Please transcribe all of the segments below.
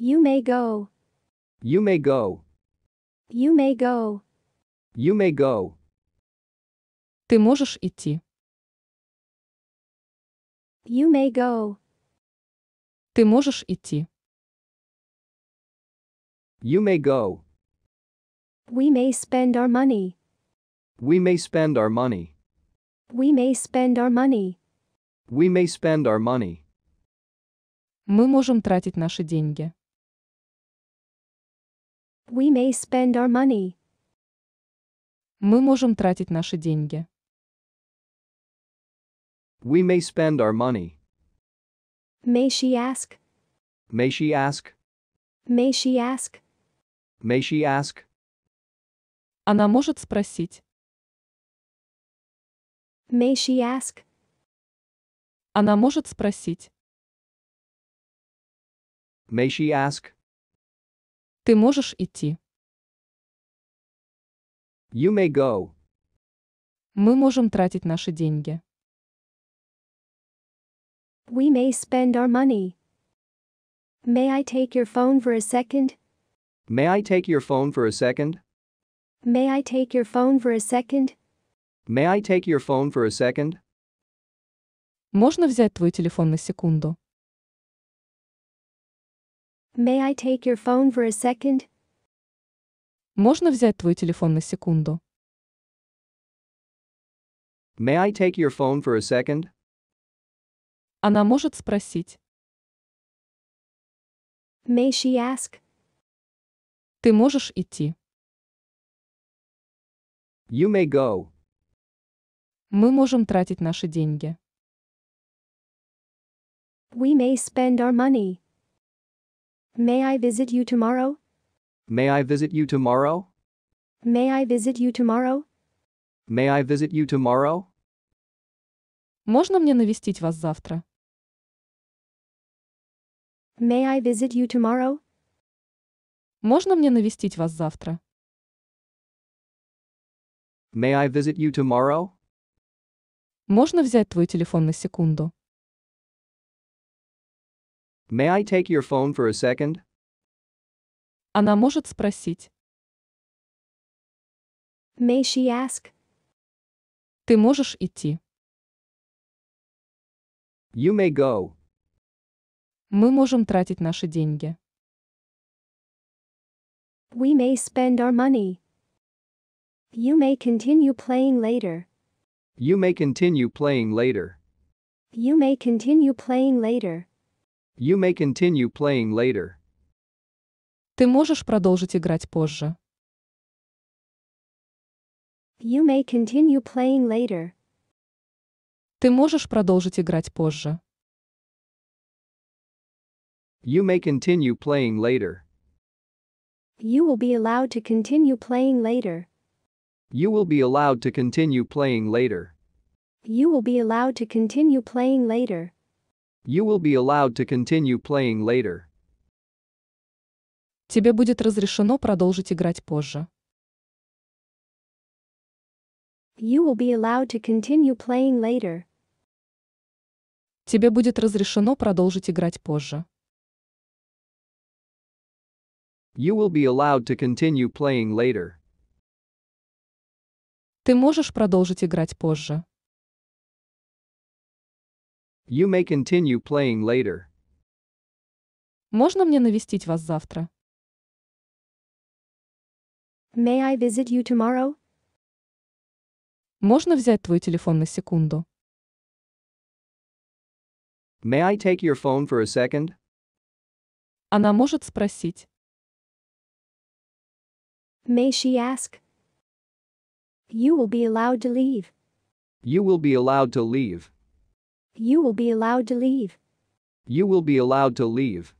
You may go. You may go. You may go. You may go. Ты можешь идти. You may go. Ты можешь идти. You may go. We may spend our money. We may spend our money. We may spend our money. We may spend our money. Мы можем тратить наши деньги. We may spend our money. Мы можем тратить наши деньги. We may spend our money. May she ask? May she ask? May she ask? May she ask? Она может спросить. May she ask? Она может спросить. May she ask? Ты можешь идти. You may go. Мы можем тратить наши деньги. We may spend our money. May I take your phone for a second? May I take your phone for a second? May I take your phone for a second? May I take your phone for a second? Можно взять твой телефон на секунду? May I take your phone for a second? Можно взять твой телефон на секунду? May I take your phone for a second? Она может спросить. May she ask? Ты можешь идти. You may go. Мы можем тратить наши деньги. We may spend our money. May I visit you tomorrow? May I visit you tomorrow? May I visit you tomorrow? May I visit you tomorrow? Можно мне навестить вас завтра? May I visit you tomorrow? Можно мне навестить вас завтра? May I visit you tomorrow? Можно взять твой телефон на секунду? May I take your phone for a second? Она может спросить. May she ask? Ты можешь идти. You may go. Мы можем тратить наши деньги. We may spend our money. You may continue playing later. You may continue playing later. You may continue playing later. You may continue playing later. Ты можешь продолжить играть позже. You may continue playing later. Ты можешь продолжить играть позже. You may continue playing later. You will be allowed to continue playing later. You will be allowed to continue playing later. You will be allowed to continue playing later. You will be allowed to continue playing later. Тебе будет разрешено продолжить играть позже. You will be allowed to continue playing later. Тебе будет разрешено продолжить играть позже. You will be allowed to continue playing later. Ты можешь продолжить играть позже. You may continue playing later. Можно мне навестить вас завтра? May I visit you tomorrow? Можно взять твой телефон на секунду? May I take your phone for a second? Она может спросить. May she ask? You will be allowed to leave. You will be allowed to leave. You will be allowed to leave. You will be allowed to leave.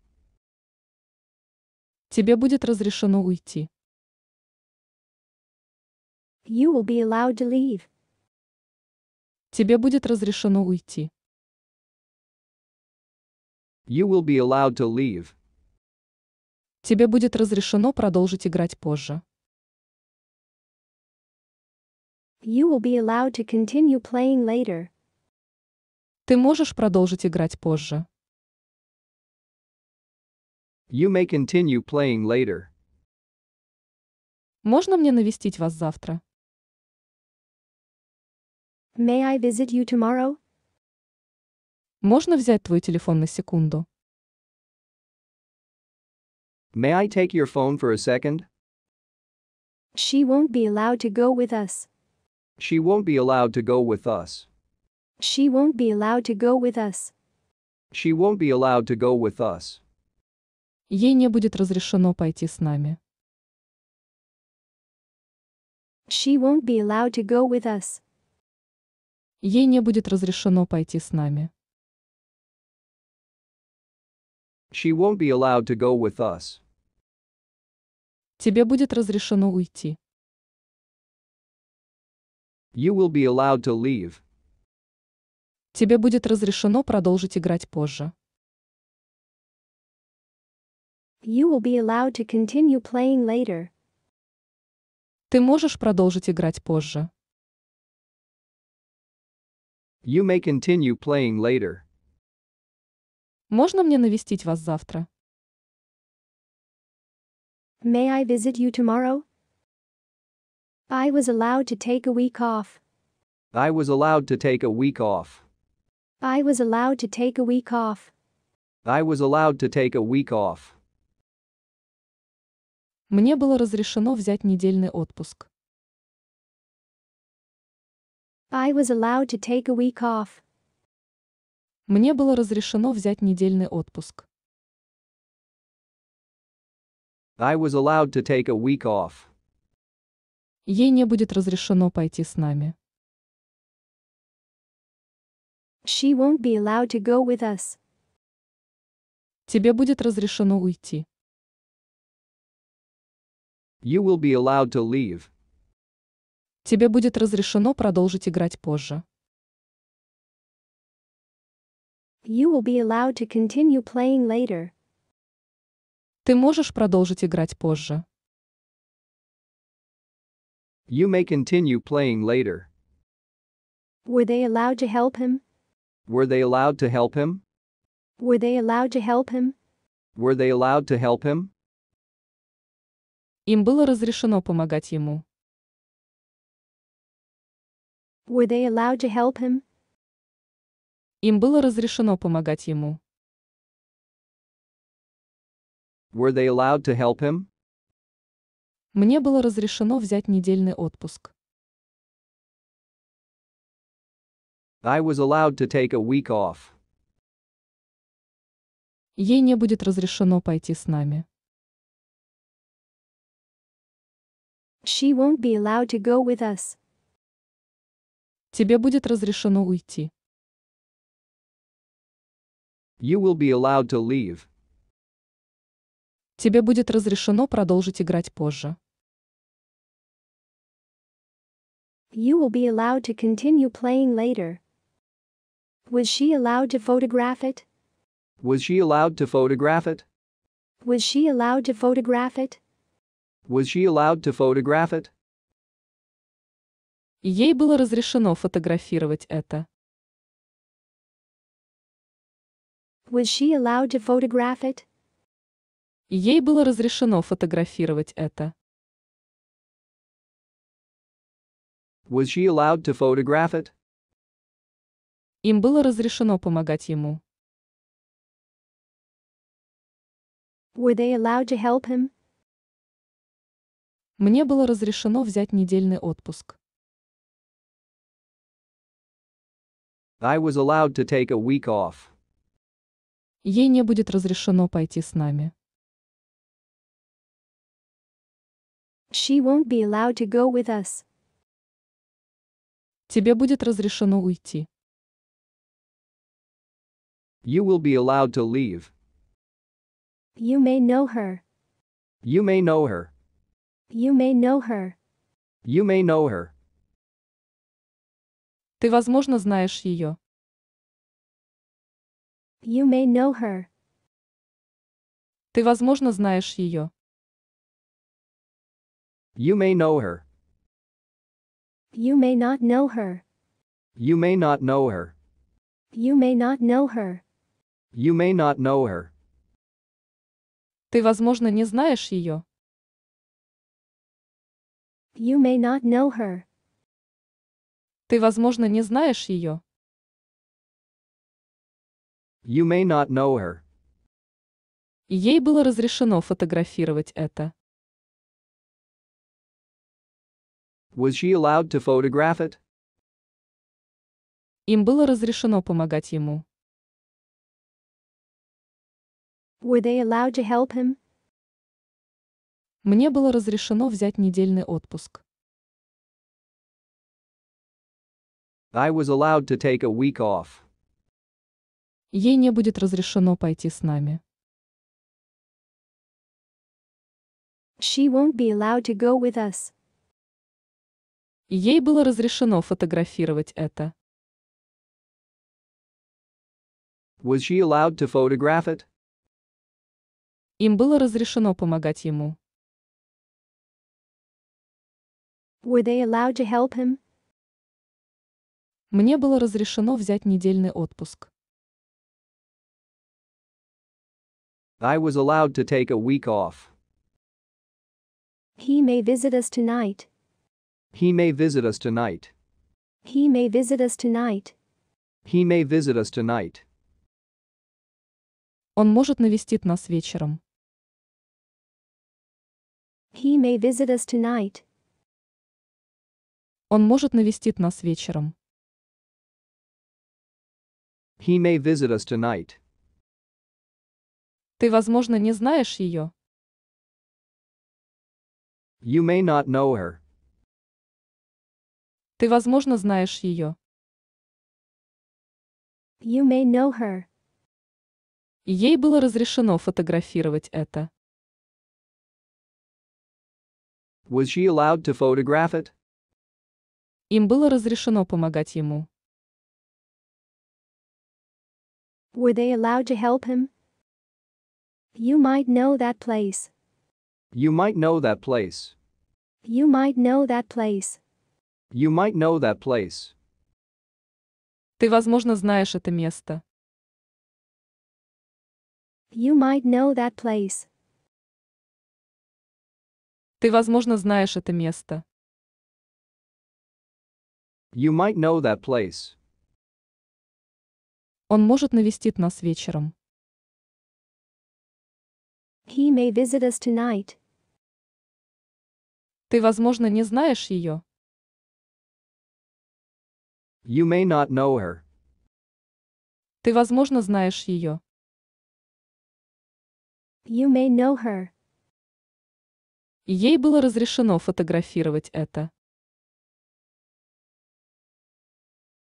Тебе будет разрешено уйти. You will be allowed to leave. Тебе будет разрешено уйти. You will be allowed to leave. Тебе будет разрешено продолжить играть позже. You will be allowed to continue playing later. Ты можешь продолжить играть позже. You may continue playing later. Можно мне навестить вас завтра? May I visit you tomorrow? Можно взять твой телефон на секунду? May I take your phone for a second? She won't be allowed to go with us. She won't be allowed to go with us. She won't be allowed to go with us. She won't be allowed to go with us. Ей не будет разрешено пойти с нами. She won't be allowed to go with us. Ей не будет разрешено пойти с нами. She won't be allowed to go with us. Тебе будет разрешено уйти. You will be allowed to leave тебе будет разрешено продолжить играть позже. You will be allowed to continue playing later. Ты можешь продолжить играть позже. You may continue playing later. Можно мне навестить вас завтра? May I visit you tomorrow? I was allowed to take a week off. I was allowed to take a week off. I was allowed to take a week off. I was allowed to take a week off. Мне было разрешено взять недельный отпуск. I was allowed to take a week off. Мне было разрешено взять недельный отпуск. I was allowed to take a week off. Ей не будет разрешено пойти с нами. She won't be allowed to go with us. Тебе будет разрешено уйти. You will be allowed to leave. Тебе будет разрешено продолжить играть позже. You will be allowed to continue playing later. Ты можешь продолжить играть позже. You may continue playing later. Were they allowed to help him? Were they allowed to help him? Were they allowed to help him? Were they allowed to help him? Им было разрешено помогать ему. Were they allowed to help him? Им было разрешено помогать ему. Were they allowed to help him? Мне было разрешено взять недельный отпуск. I was allowed to take a week off. Ей не будет разрешено пойти с нами. She won't be allowed to go with us. Тебе будет разрешено уйти. You will be allowed to leave. Тебе будет разрешено продолжить играть позже. You will be allowed to continue playing later. Was she allowed to photograph it? Was she allowed to photograph it? Was she allowed to photograph it? Was she allowed to photograph it? Ей было разрешено фотографировать это. Was she allowed to photograph it? Ей было разрешено фотографировать это. Was she allowed to photograph it? Им было разрешено помогать ему. Were they allowed to help him? Мне было разрешено взять недельный отпуск. I was allowed to take a week off. Ей не будет разрешено пойти с нами. She won't be allowed to go with us. Тебе будет разрешено уйти. You will be allowed to leave. You may know her. You may know her. You may know her. You may know her. Ты, возможно, знаешь ее. You may know her. Ты, возможно, знаешь ее. You may know her. You may not know her. You may not know her. You may not know her. You may not know her. Ты, возможно, не знаешь ее. You may not know her. Ты, возможно, не знаешь ее. You may not know her. Ей было разрешено фотографировать это. Was she allowed to photograph it? Им было разрешено помогать ему. Were they allowed to help him? Мне было разрешено взять недельный отпуск. I was allowed to take a week off. Ей не будет разрешено пойти с нами. She won't be allowed to go with us. Ей было разрешено фотографировать это. Was she allowed to photograph it? Им было разрешено помогать ему. Were they allowed to help him? Мне было разрешено взять недельный отпуск. I was allowed to take a week off. He may visit us tonight. He may visit us tonight. He may visit us tonight. He may visit us tonight. Он может навестить нас вечером. He may visit us tonight. Он может навестить нас вечером. He may visit us tonight. Ты, возможно, не знаешь ее. You may not know her. Ты, возможно, знаешь ее. You may know her. Ей было разрешено фотографировать это. Was she allowed to photograph it? Им было разрешено помогать ему. Were they allowed to help him? You might know that place. You might know that place. You might know that place. You might know that place. Ты, возможно, знаешь это место. You might know that place. Ты, возможно, знаешь это место. You might know that place. Он может навестить нас вечером. He may visit us tonight. Ты, возможно, не знаешь ее. You may not know her. Ты, возможно, знаешь ее. You may know her. Ей было разрешено фотографировать это.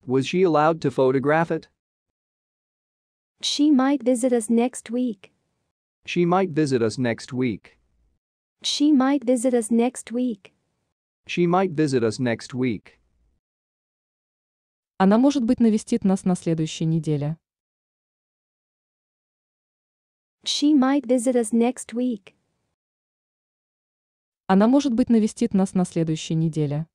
Was she allowed to photograph it? She might visit us next week. She might visit us next week. She might visit us next week. She might visit us next week. Она, может быть, навестит нас на следующей неделе. She might visit us next week. Она, может быть, навестит нас на следующей неделе.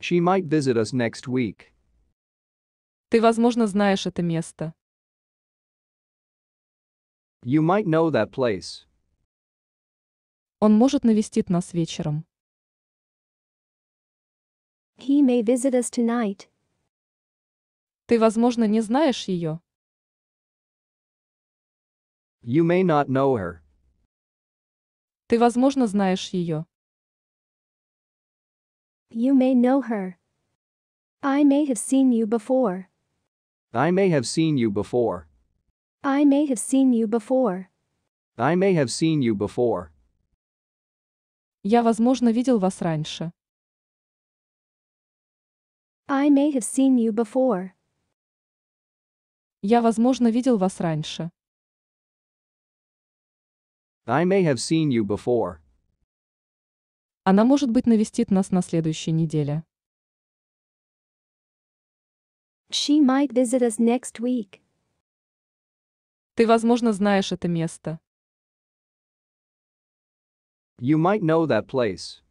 She might visit us next week. Ты, возможно, знаешь это место. You might know that place. Он может навестит нас вечером. He may visit us tonight. Ты, возможно, не знаешь ее. You may not know her. Ты, возможно, знаешь ее. You may know her. I may have seen you before. I may have seen you before. I may have seen you before. I may have seen you before. Я, возможно, видел вас раньше. I may have seen you before. Я, возможно, видел вас раньше. I may have seen you before. Она, может быть, навестит нас на следующей неделе. She might visit us next week. Ты, возможно, знаешь это место. You might know that place.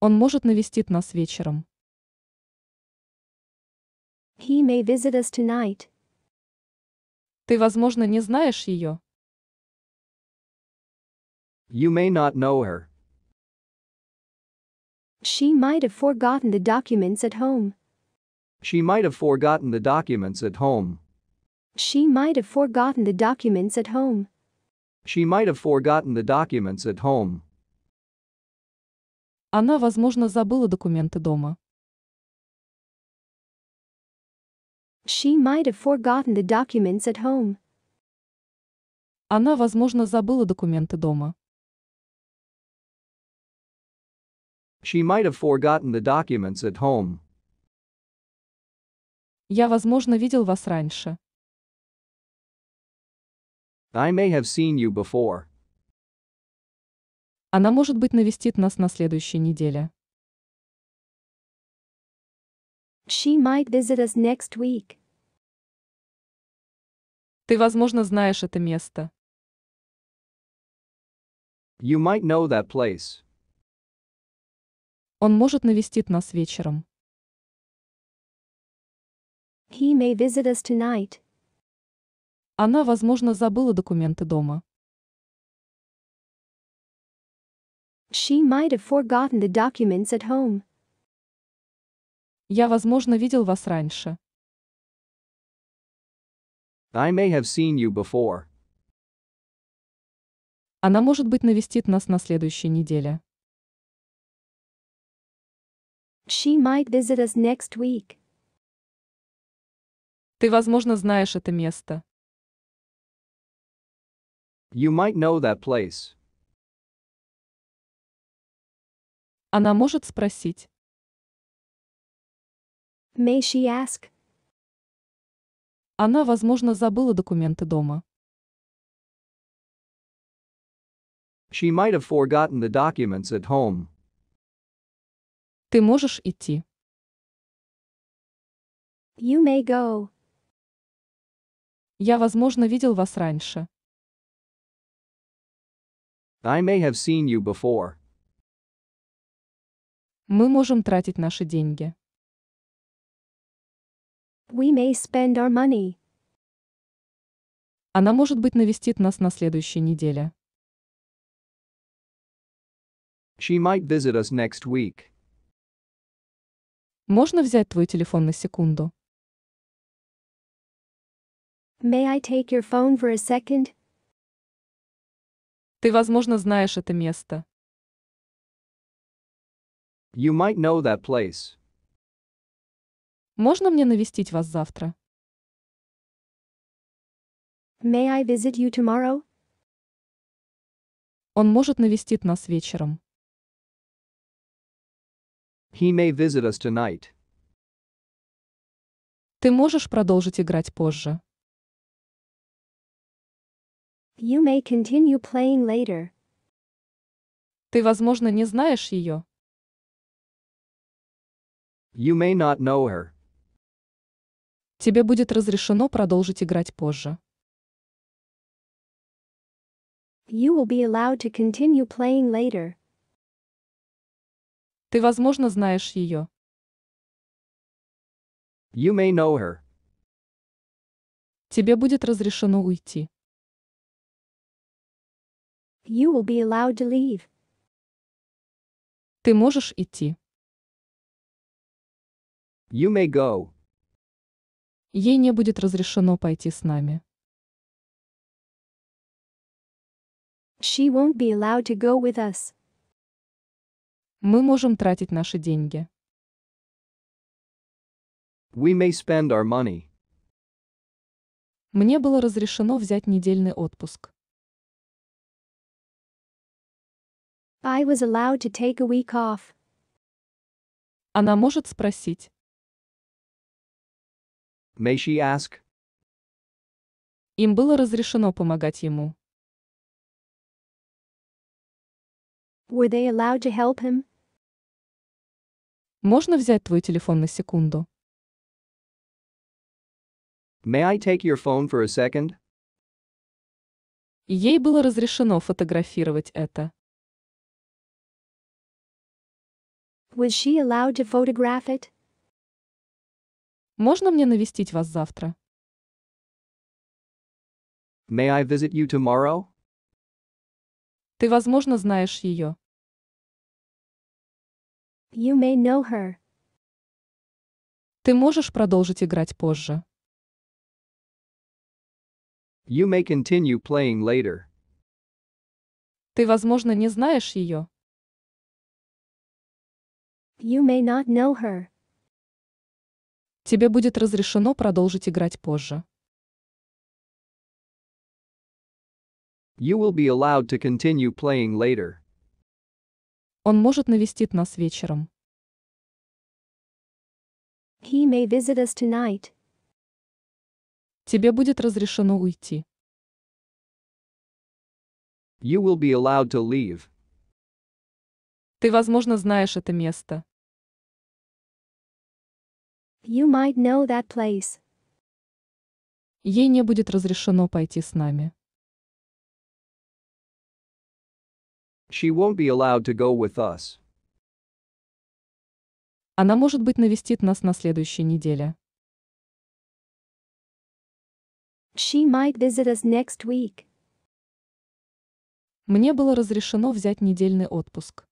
Он может навестит нас вечером. He may visit us tonight. Ты, возможно, не знаешь ее. You may not know her. She might have forgotten the documents at home. She might have forgotten the documents at home. She might have forgotten the documents at home. She might have forgotten the documents at home. Она, возможно, забыла документы дома. She might have forgotten the documents at home. Она, возможно, забыла документы дома. She might have forgotten the documents at home. Я, возможно, видел вас раньше. I may have seen you before. Она, может быть, навестит нас на следующей неделе. She might visit us next week. Ты, возможно, знаешь это место. You might know that place. Он может навестить нас вечером. He may visit us tonight. Она, возможно, забыла документы дома. She might have forgotten the documents at home. Я, возможно, видел вас раньше. I may have seen you before. Она, может быть, навестит нас на следующей неделе. She might visit us next week. Ты, возможно, знаешь это место. You might know that place. Она может спросить. May she ask? Она, возможно, забыла документы дома. She might have forgotten the documents at home. Ты можешь идти. You may go. Я, возможно, видел вас раньше. I may have seen you before. Мы можем тратить наши деньги. We may spend our money. Она, может быть, навестит нас на следующей неделе. She might visit us next week. Можно взять твой телефон на секунду? May I take your phone for a second? Ты, возможно, знаешь это место. You might know that place. Можно мне навестить вас завтра? May I visit you tomorrow? Он может навестить нас вечером. He may visit us tonight. Ты можешь продолжить играть позже. You may continue playing later. Ты, возможно, не знаешь ее. You may not know her. Тебе будет разрешено продолжить играть позже. You will be allowed to continue playing later. Ты, возможно, знаешь ее. You may know her. Тебе будет разрешено уйти. You will be allowed to leave. Ты можешь идти. You may go. Ей не будет разрешено пойти с нами. She won't be allowed to go with us. Мы можем тратить наши деньги. We may spend our money. Мне было разрешено взять недельный отпуск. I was allowed to take a week off. Она может спросить. May she ask? Им было разрешено помогать ему. Were they allowed to help him? Можно взять твой телефон на секунду? May I take your phone for a second? Ей было разрешено фотографировать это. Was she allowed to photograph it? Можно мне навестить вас завтра? May I visit you tomorrow? Ты, возможно, знаешь ее. You may know her. Ты можешь продолжить играть позже. You may continue playing later. Ты, возможно, не знаешь ее. You may not know her. Тебе будет разрешено продолжить играть позже. You will be allowed to continue playing later. Он может навестить нас вечером. He may visit us tonight. Тебе будет разрешено уйти. You will be allowed to leave. Ты, возможно, знаешь это место. You might know that place. Ей не будет разрешено пойти с нами. She won't be allowed to go with us. Она, может быть, навестит нас на следующей неделе. She might visit us next week. Мне было разрешено взять недельный отпуск.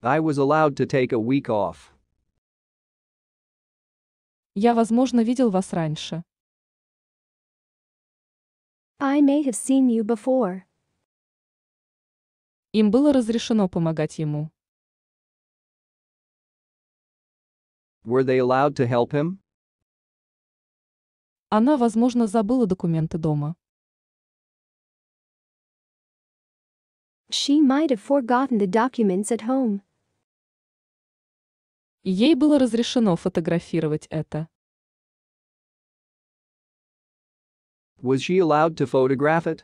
I was allowed to take a week off. Я, возможно, видел вас раньше. I may have seen you before. Им было разрешено помогать ему. Were they allowed to help him? Она, возможно, забыла документы дома. She might have forgotten the documents at home. Ей было разрешено фотографировать это. Was she allowed to photograph it?